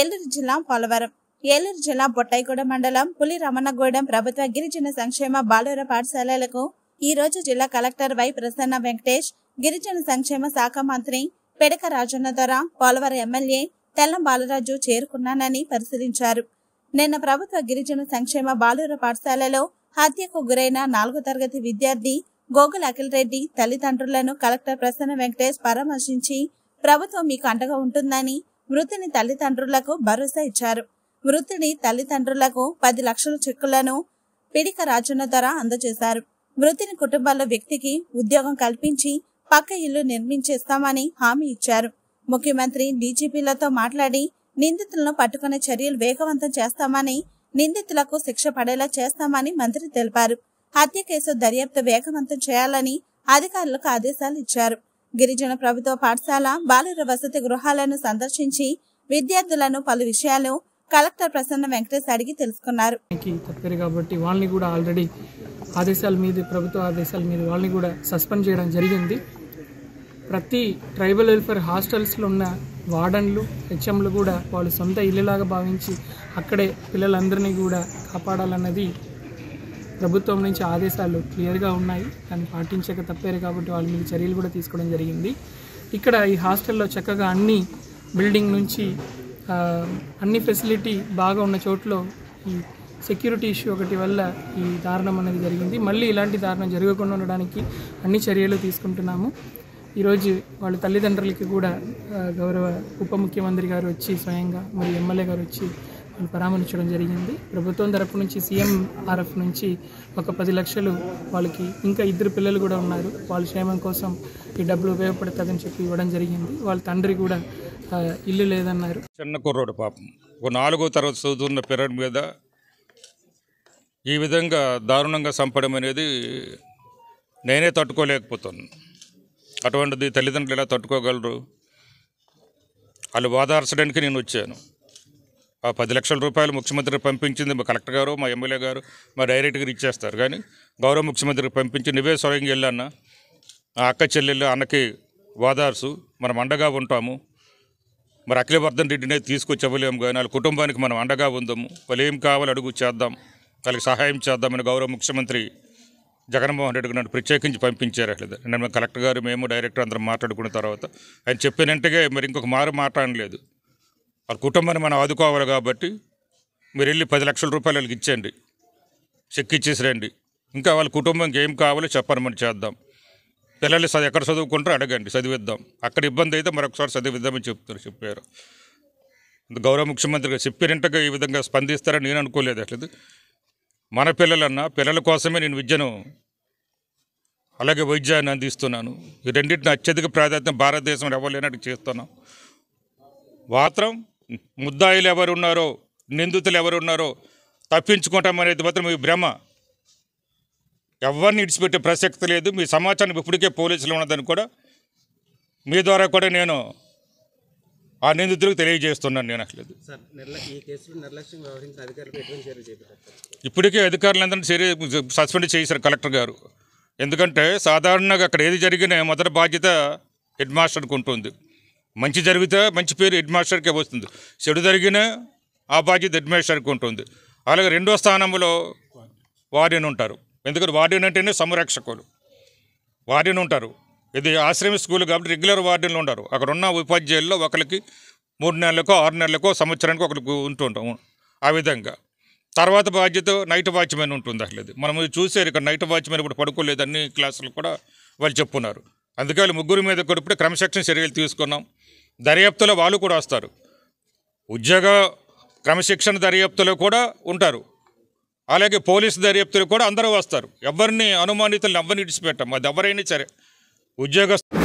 ఏలూరు జిల్లా పోలవరం ఏలూరు జిల్లా బొట్టాయిగూడ మండలం పులి రమణగూడెం ప్రభుత్వ గిరిజన సంక్షేమ బాలుర పాఠశాలలకు ఈ రోజు జిల్లా కలెక్టర్ వై ప్రసన్న వెంకటేష్ గిరిజన సంక్షేమ శాఖ మంత్రి పెడక రాజన్న ధర పోలవరం ఎమ్మెల్యే తెల్లం బాలరాజు చేరుకున్నానని పరిశీలించారు నిన్న ప్రభుత్వ గిరిజన సంక్షేమ బాలుర పాఠశాలలో హత్యకు గురైన నాలుగో తరగతి విద్యార్థి గోగుల్ అఖిల్ రెడ్డి తల్లిదండ్రులను కలెక్టర్ ప్రసన్న వెంకటేష్ పరామర్శించి ప్రభుత్వం మీకు అండగా ఉంటుందని వృద్ధుని తల్లిదండ్రులకు భరోసా ఇచ్చారు వృద్ధుని తల్లిదండ్రులకు పది లక్షల చెక్కులను పిడిక రాజన్న ధర అందజేశారు వృత్తిని కుటుంబాల వ్యక్తికి ఉద్యోగం కల్పించి పక్క ఇల్లు నిర్మించేస్తామని హామీ ఇచ్చారు ముఖ్యమంత్రి డీజీపీలతో మాట్లాడి నిందితులను పట్టుకునే చర్యలు వేగవంతం చేస్తామని నిందితులకు శిక్ష పడేలా చేస్తామని మంత్రి తెలిపారు హత్య కేసు దర్యాప్తు వేగవంతం చేయాలని అధికారులకు ఆదేశాలు ఇచ్చారు గిరిజన ప్రభుత్వ పాఠశాల బాలుర వసతి గృహాలను సందర్శించి విద్యార్థులను పలు విషయాలు కలెక్టర్ ప్రసన్న వెంకటేష్ అడిగి తెలుసుకున్నారు తప్పారు కాబట్టి వాళ్ళని కూడా ఆల్రెడీ ఆదేశాల మీద ప్రభుత్వ ఆదేశాల మీద వాళ్ళని కూడా సస్పెండ్ చేయడం జరిగింది ప్రతి ట్రైబల్ వెల్ఫేర్ హాస్టల్స్లో ఉన్న వార్డన్లు హెచ్ఎంలు కూడా వాళ్ళు సొంత ఇల్లులాగా భావించి అక్కడే పిల్లలందరినీ కూడా కాపాడాలన్నది ప్రభుత్వం నుంచి ఆదేశాలు క్లియర్గా ఉన్నాయి దాన్ని పాటించక తప్పారు కాబట్టి వాళ్ళ మీద చర్యలు కూడా తీసుకోవడం జరిగింది ఇక్కడ ఈ హాస్టల్లో చక్కగా అన్ని బిల్డింగ్ నుంచి అన్ని ఫెసిలిటీ బాగా ఉన్న చోట్లో ఈ సెక్యూరిటీ ఇష్యూ ఒకటి వల్ల ఈ దారుణం అనేది జరిగింది మళ్ళీ ఇలాంటి దారుణం జరగకుండా ఉండడానికి అన్ని చర్యలు తీసుకుంటున్నాము ఈరోజు వాళ్ళ తల్లిదండ్రులకి కూడా గౌరవ ఉప ముఖ్యమంత్రి గారు వచ్చి స్వయంగా మరి ఎమ్మెల్యే గారు వచ్చి పరామర్శించడం జరిగింది ప్రభుత్వం తరపు నుంచి సీఎంఆర్ఎఫ్ నుంచి ఒక పది లక్షలు వాళ్ళకి ఇంకా ఇద్దరు పిల్లలు కూడా ఉన్నారు వాళ్ళ క్షేమం కోసం ఈ డబ్బులు ఉపయోగపడుతుందని చెప్పి ఇవ్వడం జరిగింది వాళ్ళ తండ్రి కూడా ఇల్లు లేదన్నారు చిన్న కుర్రోడు పాపం ఒక నాలుగో తరగతి చదువుతున్న పిల్లడి మీద ఈ విధంగా దారుణంగా చంపడం అనేది నేనే తట్టుకోలేకపోతున్నాను అటువంటిది తల్లిదండ్రులు ఎలా తట్టుకోగలరు వాళ్ళు వాదార్చడానికి నేను వచ్చాను ఆ పది లక్షల రూపాయలు ముఖ్యమంత్రికి పంపించింది మా కలెక్టర్ గారు మా ఎమ్మెల్యే గారు మా డైరెక్టర్ ఇచ్చేస్తారు కానీ గౌరవ ముఖ్యమంత్రికి పంపించి నువ్వే స్వయంగా వెళ్ళాన్న ఆ అక్క చెల్లెళ్ళు అన్నకి వాదార్సు మనం అండగా ఉంటాము మరి అఖిలవర్ధన్ రెడ్డినే తీసుకొచ్చి ఇవ్వలేము కానీ వాళ్ళ కుటుంబానికి మనం అండగా ఉందాము వాళ్ళు ఏం కావాలో అడుగు చేద్దాం వాళ్ళకి సహాయం చేద్దామని గౌరవ ముఖ్యమంత్రి జగన్మోహన్ రెడ్డి నన్ను ప్రత్యేకించి పంపించారు అట్లా నేను కలెక్టర్ గారు మేము డైరెక్టర్ అందరం మాట్లాడుకున్న తర్వాత ఆయన చెప్పినట్టుగా మరి ఇంకొక మారు మాట్లాడలేదు వాళ్ళ కుటుంబాన్ని మనం ఆదుకోవాలి కాబట్టి మీరు వెళ్ళి పది లక్షల రూపాయలు వాళ్ళకి ఇచ్చేయండి చెక్ ఇచ్చేసి రండి ఇంకా వాళ్ళ కుటుంబంకి ఏం కావాలో చెప్పని మనం చేద్దాం పిల్లలు ఎక్కడ చదువుకుంటారో అడగండి చదివిద్దాం అక్కడ ఇబ్బంది అయితే మరొకసారి చదివిద్దామని చెప్తారు చెప్పారు గౌరవ ముఖ్యమంత్రి గారు ఈ విధంగా స్పందిస్తారని నేను అనుకోలేదు అట్లేదు మన పిల్లలన్నా పిల్లల కోసమే నేను విద్యను అలాగే వైద్యాన్ని అందిస్తున్నాను ఈ రెండింటిని అత్యధిక ప్రాధాన్యత భారతదేశంలో లేనట్టు చేస్తున్నాం మాత్రం ముద్దాయిలు ఎవరున్నారో నిందితులు ఎవరున్నారో తప్పించుకుంటాం అనేది మాత్రం మీ భ్రమ ఎవరిని ఇడిచిపెట్టే ప్రసక్తి లేదు మీ సమాచారం ఇప్పటికే పోలీసులు ఉన్నదని కూడా మీ ద్వారా కూడా నేను ఆ నిందితులకు తెలియజేస్తున్నాను నేను అసలు ఇప్పటికే అధికారులందరినీ చర్య సస్పెండ్ చేశారు కలెక్టర్ గారు ఎందుకంటే సాధారణంగా అక్కడ ఏది జరిగినా మొదటి బాధ్యత హెడ్ మాస్టర్కి ఉంటుంది మంచి జరిగితే మంచి పేరు హెడ్ మాస్టర్కే వస్తుంది చెడు జరిగిన ఆ బాధ్యత హెడ్ మాస్టర్కి ఉంటుంది అలాగే రెండో స్థానంలో వార్డెన్ ఉంటారు ఎందుకంటే వార్డెన్ అంటేనే సంరక్షకులు వార్డెన్ ఉంటారు ఇది ఆశ్రమ స్కూల్ కాబట్టి రెగ్యులర్ వార్డెన్లు ఉంటారు అక్కడ ఉన్న ఉపాధ్యాయుల్లో ఒకరికి మూడు నెలలకో ఆరు నెలలకో సంవత్సరానికి ఒకరికి ఉంటుంటాము ఆ విధంగా తర్వాత బాధ్యత నైట్ వాచ్మెన్ ఉంటుంది అసలు మనం చూసారు ఇక్కడ నైట్ వాచ్మెన్ ఇప్పుడు పడుకోలేదు అన్ని క్లాసులు కూడా వాళ్ళు చెప్పున్నారు అందుకే వాళ్ళు ముగ్గురు మీద కూడా క్రమశిక్షణ చర్యలు తీసుకున్నాం దర్యాప్తులో వాళ్ళు కూడా వస్తారు ఉద్యోగ క్రమశిక్షణ దర్యాప్తులో కూడా ఉంటారు అలాగే పోలీసు దర్యాప్తులు కూడా అందరూ వస్తారు ఎవరిని అనుమానితులను ఎవరిని ఇడిచిపెట్టాం అది ఎవరైనా సరే ఉద్యోగ